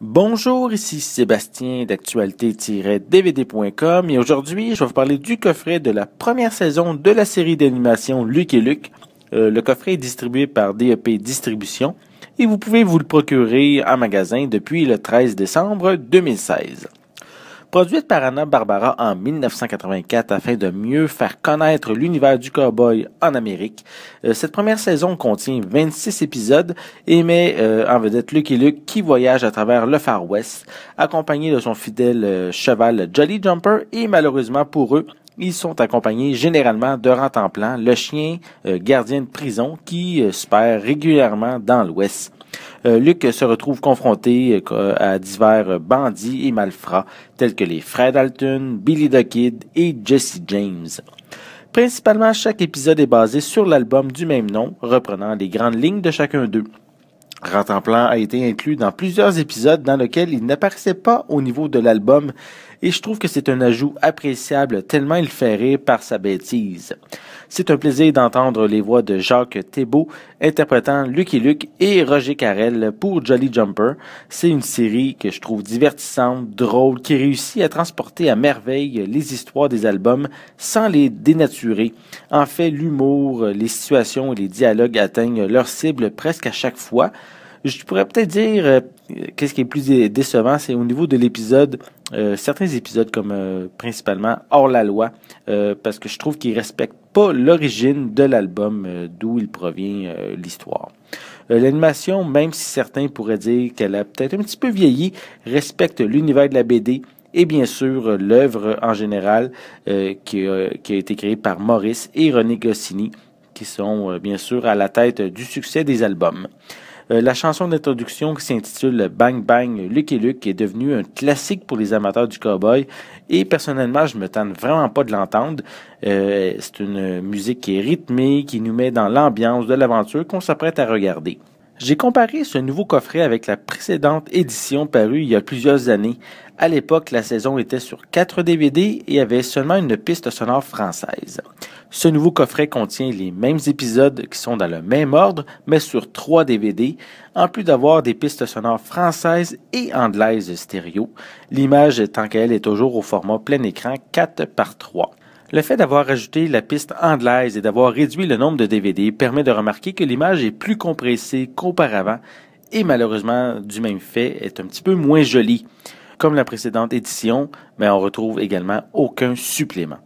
Bonjour, ici Sébastien d'actualité-dvd.com et aujourd'hui, je vais vous parler du coffret de la première saison de la série d'animation Luc et Luc. Euh, le coffret est distribué par DEP Distribution et vous pouvez vous le procurer en magasin depuis le 13 décembre 2016. Produite par Anna Barbara en 1984 afin de mieux faire connaître l'univers du cowboy en Amérique, euh, cette première saison contient 26 épisodes et met euh, en vedette Lucky Luke qui voyage à travers le Far West, accompagné de son fidèle euh, cheval Jolly Jumper et malheureusement pour eux, ils sont accompagnés généralement de Rantanplan, le chien euh, gardien de prison qui euh, se perd régulièrement dans l'Ouest. Luke euh, Luc se retrouve confronté à divers bandits et malfrats tels que les Fred Alton, Billy the Kid et Jesse James. Principalement, chaque épisode est basé sur l'album du même nom, reprenant les grandes lignes de chacun d'eux plan a été inclus dans plusieurs épisodes dans lesquels il n'apparaissait pas au niveau de l'album et je trouve que c'est un ajout appréciable tellement il fait rire par sa bêtise. C'est un plaisir d'entendre les voix de Jacques Thébault interprétant Lucky Luke et Roger Carrel pour Jolly Jumper. C'est une série que je trouve divertissante, drôle, qui réussit à transporter à merveille les histoires des albums sans les dénaturer. En fait, l'humour, les situations et les dialogues atteignent leur cible presque à chaque fois. Je pourrais peut-être dire euh, qu'est-ce qui est plus décevant, c'est au niveau de l'épisode, euh, certains épisodes comme euh, principalement Hors la loi, parce que je trouve qu'ils respectent pas l'origine de l'album, d'où il provient l'histoire. L'animation, même si certains pourraient dire qu'elle a peut-être un petit peu vieilli, respecte l'univers de la BD et bien sûr l'œuvre en général qui, qui, a été créée par Maurice et René Goscinny, qui sont bien sûr à la tête du succès des albums. Euh, la chanson d'introduction qui s'intitule Bang Bang et Luke est devenue un classique pour les amateurs du cowboy et personnellement, je me tente vraiment pas de l'entendre. Euh, c'est une musique qui est rythmée, qui nous met dans l'ambiance de l'aventure qu'on s'apprête à regarder. J'ai comparé ce nouveau coffret avec la précédente édition parue il y a plusieurs années. À l'époque, la saison était sur 4 DVD et avait seulement une piste sonore française. Ce nouveau coffret contient les mêmes épisodes qui sont dans le même ordre, mais sur trois DVD, en plus d'avoir des pistes sonores françaises et anglaises stéréo. L'image, tant qu'elle est toujours au format plein écran 4 par 3. Le fait d'avoir ajouté la piste anglaise et d'avoir réduit le nombre de DVD permet de remarquer que l'image est plus compressée qu'auparavant et malheureusement, du même fait, est un petit peu moins jolie. Comme la précédente édition, mais on retrouve également aucun supplément.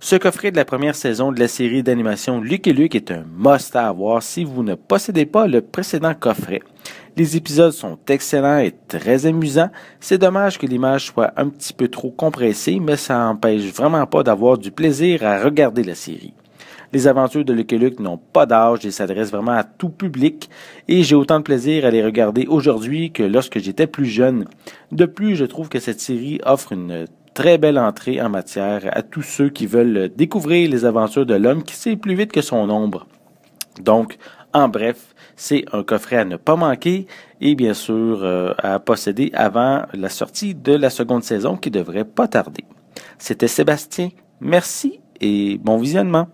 Ce coffret de la première saison de la série d'animation Lucky Luke est un must à avoir si vous ne possédez pas le précédent coffret. Les épisodes sont excellents et très amusants. C'est dommage que l'image soit un petit peu trop compressée, mais ça n'empêche vraiment pas d'avoir du plaisir à regarder la série. Les aventures de Lucky Luke n'ont pas d'âge et s'adressent vraiment à tout public et j'ai autant de plaisir à les regarder aujourd'hui que lorsque j'étais plus jeune. De plus, je trouve que cette série offre une très belle entrée en matière à tous ceux qui veulent euh, découvrir les aventures de l'homme qui sait plus vite que son ombre. Donc, en bref, c'est un coffret à ne pas manquer et bien sûr euh, à posséder avant la sortie de la seconde saison qui devrait pas tarder. C'était Sébastien, merci et bon visionnement.